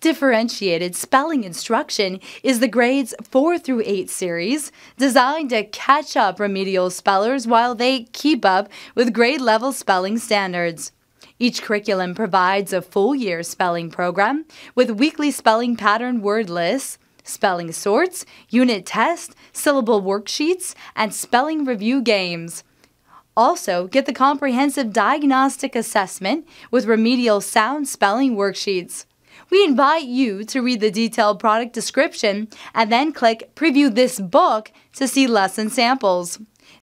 Differentiated spelling instruction is the grades 4 through 8 series designed to catch up remedial spellers while they keep up with grade level spelling standards. Each curriculum provides a full year spelling program with weekly spelling pattern word lists, spelling sorts, unit tests, syllable worksheets, and spelling review games. Also, get the comprehensive diagnostic assessment with remedial sound spelling worksheets. We invite you to read the detailed product description and then click Preview this book to see lesson samples.